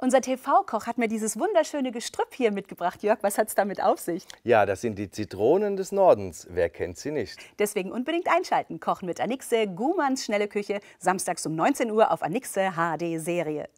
Unser TV-Koch hat mir dieses wunderschöne Gestrüpp hier mitgebracht. Jörg, was hat es damit auf sich? Ja, das sind die Zitronen des Nordens. Wer kennt sie nicht? Deswegen unbedingt einschalten. Kochen mit Anixe, Gumans Schnelle Küche, samstags um 19 Uhr auf Anixe HD Serie.